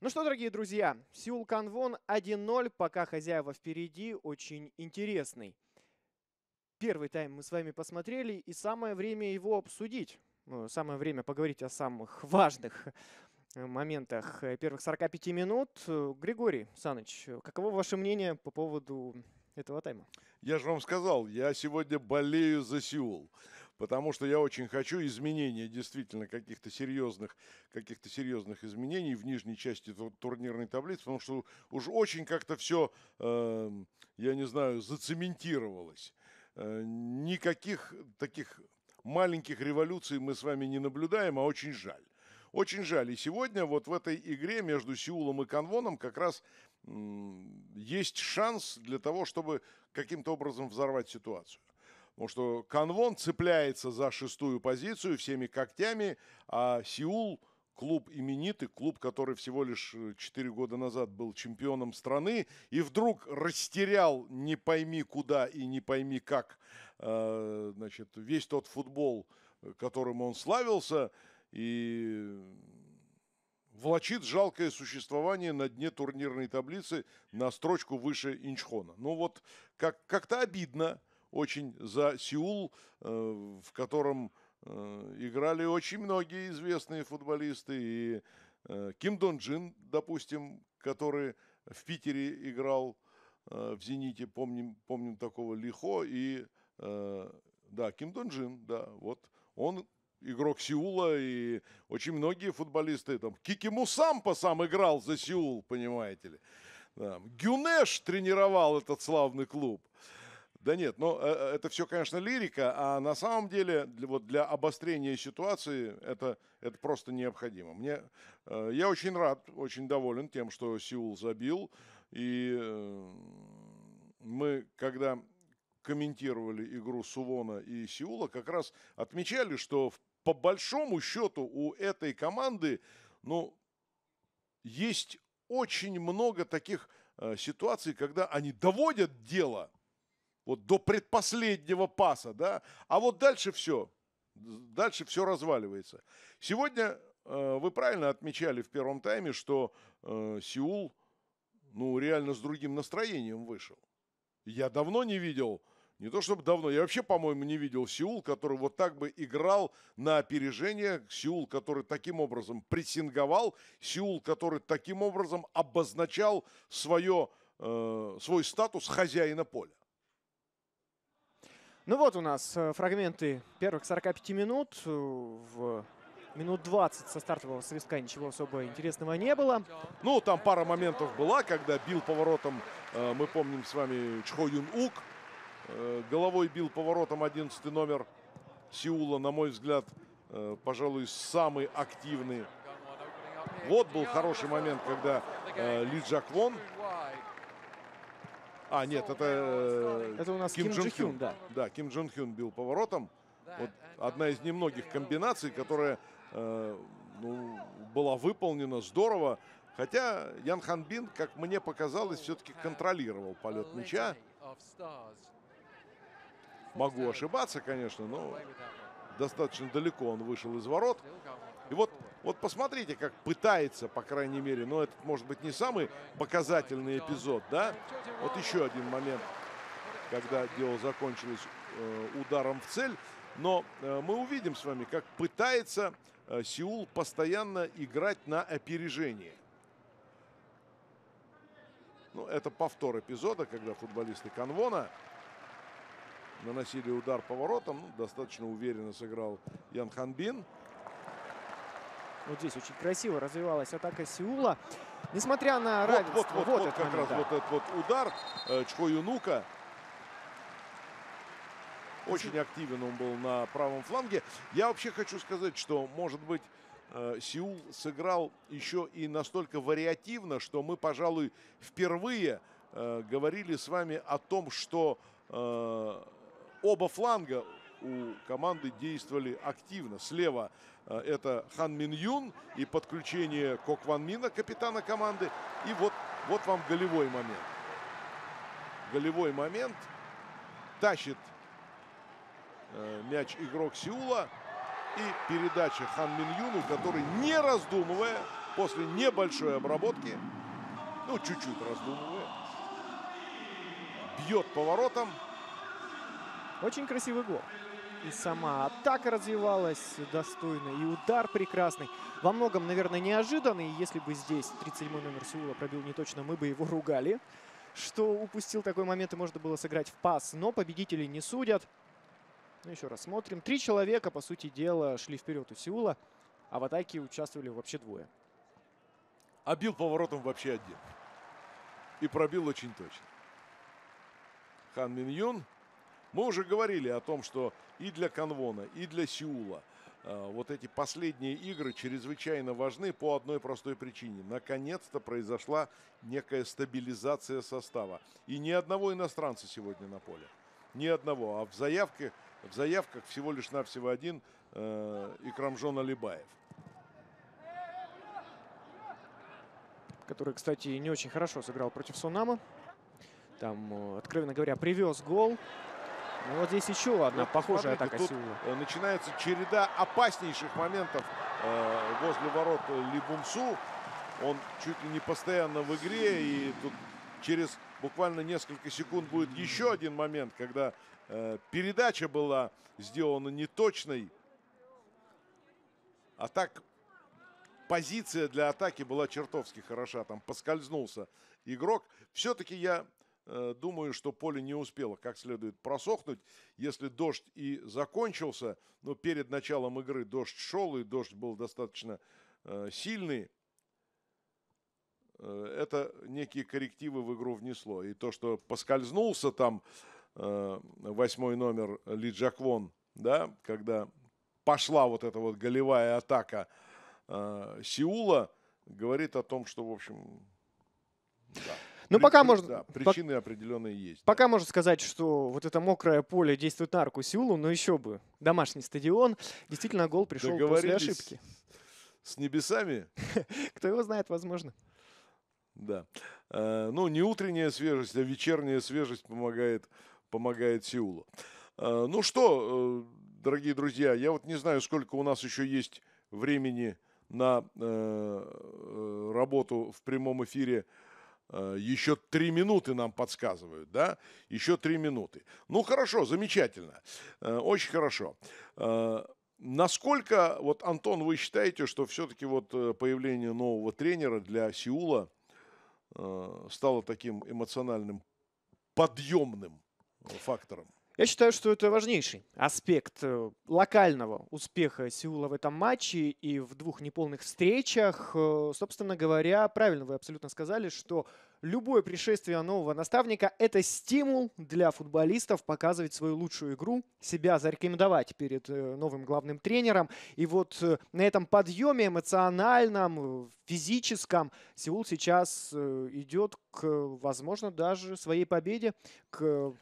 Ну что, дорогие друзья, Сеул Канвон 1-0, пока хозяева впереди, очень интересный. Первый тайм мы с вами посмотрели, и самое время его обсудить. Ну, самое время поговорить о самых важных э, моментах э, первых 45 минут. Григорий Саныч, каково ваше мнение по поводу этого тайма? Я же вам сказал, я сегодня болею за Сеул потому что я очень хочу изменения, действительно, каких-то серьезных, каких-то серьезных изменений в нижней части турнирной таблицы, потому что уж очень как-то все, эм, я не знаю, зацементировалось. Э, никаких таких маленьких революций мы с вами не наблюдаем, а очень жаль. Очень жаль. И сегодня вот в этой игре между Сеулом и Конвоном как раз есть шанс для того, чтобы каким-то образом взорвать ситуацию. Потому что Канвон цепляется за шестую позицию всеми когтями, а Сеул клуб именитый, клуб, который всего лишь 4 э, года назад был чемпионом страны, и вдруг растерял не пойми куда и не пойми как э, значит, весь тот футбол, э, которым он славился, и влачит жалкое существование на дне турнирной таблицы на строчку выше Инчхона. Ну вот как- как-то обидно, очень за Сеул, э, в котором э, играли очень многие известные футболисты. И э, Ким Дон Джин, допустим, который в Питере играл в «Зените», помним, помним такого Лихо, и да, Ким Дон Джин, да, вот он игрок Сеула, и очень многие футболисты, там, Кики Мусампа сам играл за Сеул, понимаете ли. Да. Гюнеш тренировал этот славный клуб. Да нет, но ну, э, э, это все, конечно, лирика, а на самом деле для, вот для обострения ситуации это, это просто необходимо. Мне, э, я очень рад, очень доволен тем, что Сеул забил. И мы, когда комментировали игру Сувона и Сеула, как раз отмечали, что по большому счету у этой команды, ну, есть очень много таких ситуаций, когда они доводят дело – вот до предпоследнего паса, да, а вот дальше все, дальше все разваливается. Сегодня э, вы правильно отмечали в первом тайме, что э, Сеул, ну, реально с другим настроением вышел. Я давно не видел, не то чтобы давно, я вообще, по-моему, не видел Сеул, который вот так бы играл на опережение, Сеул, который таким образом прессинговал, Сеул, который таким образом обозначал свое, э, свой статус хозяина поля. Ну вот у нас э, фрагменты первых 45 минут. Э, в минут 20 со стартового свистка ничего особо интересного не было. Ну, там пара моментов была, когда бил поворотом, э, мы помним с вами, Чхо Юн Ук. головой бил поворотом 11 номер Сеула, на мой взгляд, пожалуй, самый активный. Вот был хороший момент, когда э, Ли Джаквон а, нет, это... Э, это у нас Ким, Ким Джон Хюн, да. Да, Ким Джон Хюн бил поворотом. Вот одна из немногих комбинаций, которая э, ну, была выполнена здорово. Хотя Ян Хан Бин, как мне показалось, все-таки контролировал полет мяча. Могу ошибаться, конечно, но достаточно далеко он вышел из ворот. И вот вот посмотрите, как пытается, по крайней мере, но этот, может быть, не самый показательный эпизод, да? Вот еще один момент, когда дело закончилось э, ударом в цель. Но э, мы увидим с вами, как пытается э, Сеул постоянно играть на опережение. Ну, это повтор эпизода, когда футболисты Конвона наносили удар поворотом. Ну, достаточно уверенно сыграл Ян Ханбин. Вот здесь очень красиво развивалась атака Сеула. Несмотря на вот, равенство. Вот, вот, вот, вот как момент, раз да. вот этот вот удар э, Чхо Юнука. Очень активен он был на правом фланге. Я вообще хочу сказать, что, может быть, э, Сеул сыграл еще и настолько вариативно, что мы, пожалуй, впервые э, говорили с вами о том, что оба фланга у команды действовали активно. Слева Э, это Хан Мин Юн и подключение Кок Ван Мина, капитана команды. И вот, вот вам голевой момент. Голевой момент. Тащит э, мяч игрок Сеула. И передача Хан Мин Юну, который не раздумывая, после небольшой обработки, ну чуть-чуть раздумывая, бьет поворотом. Очень красивый гол. И сама атака развивалась достойно. И удар прекрасный. Во многом, наверное, неожиданный. Если бы здесь 37-й номер Сеула пробил не точно, мы бы его ругали. Что упустил такой момент и можно было сыграть в пас. Но победители не судят. Ну, еще раз смотрим. Три человека, по сути дела, шли вперед у Сеула. А в атаке участвовали вообще двое. А бил поворотом вообще один. И пробил очень точно. Хан Мин Юн мы уже говорили о том, что и для Конвона, и для Сеула э, вот эти последние игры чрезвычайно важны по одной простой причине. Наконец-то произошла некая стабилизация состава. И ни одного иностранца сегодня на поле. Ни одного. А в, заявке, в заявках всего лишь навсего один э, Икрамжон Алибаев. Который, кстати, не очень хорошо сыграл против Сунама. Там, э, откровенно говоря, привез гол. Ну, вот здесь еще одна вот, похожая атака Сеула. Э, начинается череда опаснейших моментов э, возле ворот э, Либумсу. Он чуть ли не постоянно в игре. И тут через буквально несколько секунд будет еще один момент, когда э, передача была сделана неточной. А так позиция для атаки была чертовски хороша. Там поскользнулся игрок. Все-таки я Э, думаю, что поле не успело как следует просохнуть. Если дождь и закончился, но перед началом игры дождь шел, и дождь был достаточно э, сильный, э, это некие коррективы в игру внесло. И то, что поскользнулся там восьмой номер Ли Джаквон, да, когда пошла вот эта вот голевая атака Сеула, говорит о том, что, в общем, да. Ну, пока можно... Да, причины по... определенные есть. Пока да. можно сказать, что вот это мокрое поле действует на арку Сеулу, но еще бы. Домашний стадион. Действительно, гол пришел после ошибки. С небесами? Кто его знает, возможно. Да. Э, ну, не утренняя свежесть, а вечерняя свежесть помогает, помогает Сеулу. Э, ну что, э, дорогие друзья, я вот не знаю, сколько у нас еще есть времени на работу в прямом эфире Э, еще три минуты нам подсказывают, да? Еще три минуты. Ну хорошо, замечательно, э, очень хорошо. Э, насколько, вот, Антон, вы считаете, что все-таки вот появление нового тренера для Сеула стало таким эмоциональным подъемным фактором? Я считаю, что это важнейший аспект э, локального успеха Сеула в этом матче и в двух неполных встречах. Э, собственно говоря, правильно вы абсолютно сказали, что любое пришествие нового наставника – это стимул для футболистов показывать свою лучшую игру, себя зарекомендовать перед э, новым главным тренером. И вот на этом подъеме эмоциональном, физическом Сеул сейчас идет к, возможно, даже своей победе, к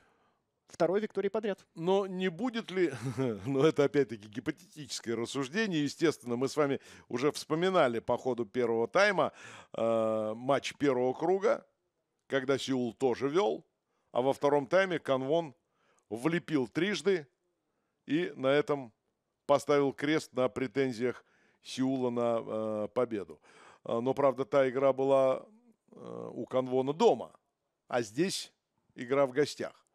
второй Виктории подряд. Но не будет ли, но ну, это опять-таки гипотетическое рассуждение, естественно, мы с вами уже вспоминали по ходу первого тайма э, матч первого круга, когда Сеул тоже вел, а во втором тайме Канвон влепил трижды и на этом поставил крест на претензиях Сеула на э, победу. Э, но, правда, та игра была э, у Канвона дома, а здесь игра в гостях.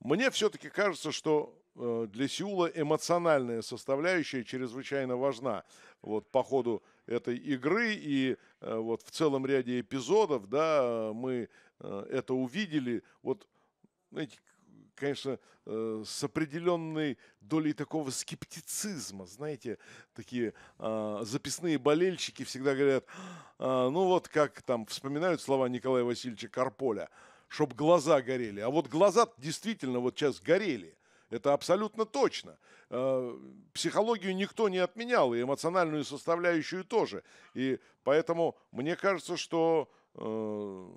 Мне все-таки кажется, что э, для Сеула эмоциональная составляющая чрезвычайно важна вот по ходу этой игры и э, вот в целом ряде эпизодов, да, мы э, это увидели. Вот, знаете, конечно, с определенной долей такого скептицизма. Знаете, такие а, записные болельщики всегда говорят, «А, ну вот как там вспоминают слова Николая Васильевича Карполя – чтобы глаза горели. А вот глаза действительно вот сейчас горели. Это абсолютно точно. Э, психологию никто не отменял, и эмоциональную составляющую тоже. И поэтому мне кажется, что э,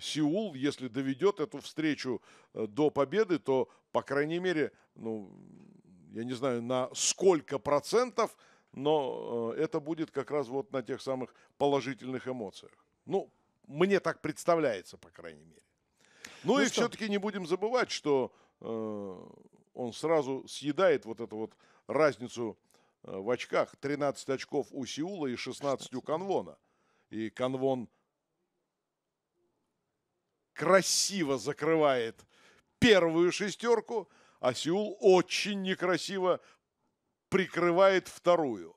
Сеул, если доведет эту встречу э, до победы, то, по крайней мере, ну, я не знаю, на сколько процентов, но это будет как раз вот на тех самых положительных эмоциях. Ну, мне так представляется, по крайней мере. Ну, ну и что? все-таки не будем забывать, что э, он сразу съедает вот эту вот разницу э, в очках. 13 очков у Сеула и 16, 16 у Конвона. И Конвон красиво закрывает первую шестерку, а Сеул очень некрасиво прикрывает вторую.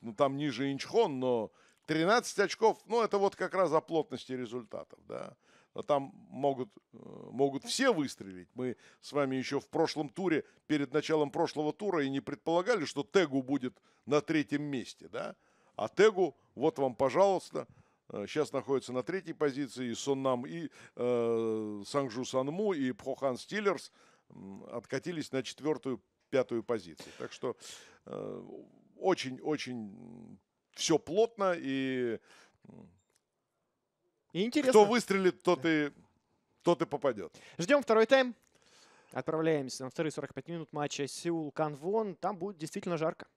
Ну, там ниже Инчхон, но 13 очков, ну, это вот как раз о плотности результатов, да. А там могут, э, могут все выстрелить. Мы с вами еще в прошлом туре, перед началом прошлого тура и не предполагали, что Тегу будет на третьем месте, да. А Тегу, вот вам, пожалуйста, сейчас э, находится на третьей позиции, и Соннам, и э, Сангжу Санму, и Пхохан Стиллерс откатились на четвертую, пятую позицию. Так что очень-очень э, все плотно и... и интересно. Кто выстрелит, тот и, тот и попадет. Ждем второй тайм. Отправляемся на вторые 45 минут матча Сеул-Канвон. Там будет действительно жарко.